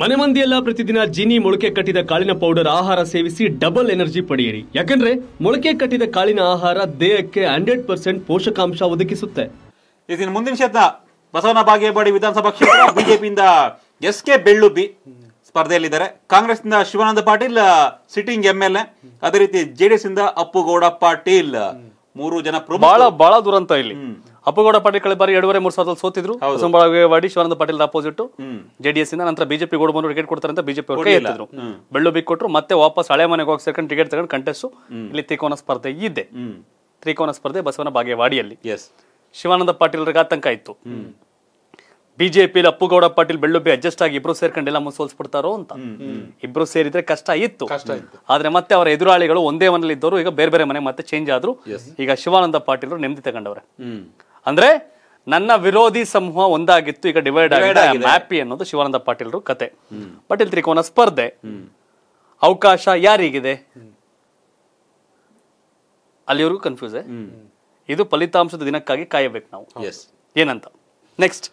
ಮನೆ ಮಂದಿಯೆಲ್ಲ ಪ್ರತಿದಿನ ಜೀನಿ ಮೊಳಕೆ ಕಟ್ಟಿದ ಕಾಳಿನ ಪೌಡರ್ ಆಹಾರ ಸೇವಿಸಿ ಡಬಲ್ ಎನರ್ಜಿ ಪಡೆಯಿರಿ ಯಾಕಂದ್ರೆ ಮೊಳಕೆ ಕಟ್ಟಿದ ಕಾಳಿನ ಆಹಾರ ದೇಹಕ್ಕೆ ಹಂಡ್ರೆಡ್ ಪರ್ಸೆಂಟ್ ಪೋಷಕಾಂಶ ಒದಗಿಸುತ್ತೆ ಇದನ್ನು ಮುಂದಿನ ಶಬ್ದ ಬಸವನ ಬಾಗೇಬಾಡಿ ವಿಧಾನಸಭಾ ಕ್ಷೇತ್ರ ಬಿಜೆಪಿಯಿಂದ ಎಸ್ ಕೆ ಬೆಳ್ಳುಬ್ಬಿ ಸ್ಪರ್ಧೆಯಲ್ಲಿದ್ದಾರೆ ಕಾಂಗ್ರೆಸ್ ನಿಂದ Shivanand Patil sitting M L A ಅದೇ ರೀತಿ ಜೆಡಿಎಸ್ ಇಂದ ಅಪ್ಪುಗೌಡ ಪಾಟೀಲ್ ಮೂರು ಜನ ಬಹಳ ಬಹಳ ದುರಂತ ಇಲ್ಲಿ ಅಪ್ಪಗೌಡ ಪಾಟೀಲ್ ಬಾರಿ ಎರಡೂವರೆ ಮೂರು ಸಾವಿರದಲ್ಲಿ ಸೋತಿದ್ರು ಹೊಸಂಬಳವಾಡಿ ಶಿವಾನಂದ ಪಾಟೀಲ್ ಅಪೋಸಿಟ್ ಜೆಡಿಎಸ್ ಇಂದ ನಂತರ ಬಿಜೆಪಿ ಗೋಡ್ ಬಂದು ಟಿಕೆಟ್ ಕೊಡ್ತಾರೆ ಅಂತ ಬಿಜೆಪಿ ಅವರು ಎತ್ತಿದ್ರು ಬೆಳ್ಳು ಬಿ ಕೊಟ್ಟರು ಮತ್ತೆ ವಾಪಸ್ ಹಳೆ ಮನೆಗೆ ಹೋಗಿ ಸೇರ್ಕೊಂಡು ಟಿಕೆಟ್ ತಗೊಂಡು ಕಂಟೆಸ್ಟ್ ಇಲ್ಲಿ ತ್ರಿಕೋನ ಸ್ಪರ್ಧೆ ಇದೆ ತ್ರಿಕೋನ ಸ್ಪರ್ಧೆ ಬಸವನ ಬಾಗೇವಾಡಿಯಲ್ಲಿ ಶಿವಾನಂದ ಪಾಟೀಲ್ರಿಗೆ ಆತಂಕ ಇತ್ತು ಬಿಜೆಪಿ ಅಪ್ಪುಗೌಡ ಪಾಟೀಲ್ ಬೆಳ್ಳುಬ್ಬಿ ಅಡ್ಜಸ್ಟ್ ಆಗಿ ಇಬ್ರು ಸೇರ್ಕೊಂಡು ಎಲ್ಲ ಬಿಡ್ತಾರೋ ಅಂತ ಇಬ್ರು ಸೇರಿದ್ರೆ ಕಷ್ಟ ಇತ್ತು ಆದ್ರೆ ಮತ್ತೆ ಅವರ ಎದುರಾಳಿಗಳು ಒಂದೇ ಮನೇಲಿ ಇದ್ದವರು ಈಗ ಬೇರೆ ಬೇರೆ ಮನೆ ಮತ್ತೆ ಚೇಂಜ್ ಆದ್ರು ಈಗ ಶಿವಾನಂದ ಪಾಟೀಲ್ ನೆಮ್ಮದಿ ತಗೊಂಡವ್ರೆ ಅಂದ್ರೆ ನನ್ನ ವಿರೋಧಿ ಸಮೂಹ ಒಂದಾಗಿತ್ತು ಈಗ ಡಿವೈಡ್ ಆಗಿದೆ ಹ್ಯಾಪಿ ಅನ್ನೋದು ಶಿವಾನಂದ ಪಾಟೀಲ್ರು ಕತೆ ಪಾಟೀಲ್ ತ್ರಿಕೋನ ಸ್ಪರ್ಧೆ ಅವಕಾಶ ಯಾರಿಗಿದೆ ಅಲ್ಲಿವರೆಗೂ ಕನ್ಫ್ಯೂಸ್ ಇದು ಫಲಿತಾಂಶದ ದಿನಕ್ಕಾಗಿ ಕಾಯಬೇಕು ನಾವು ಏನಂತ ನೆಕ್ಸ್ಟ್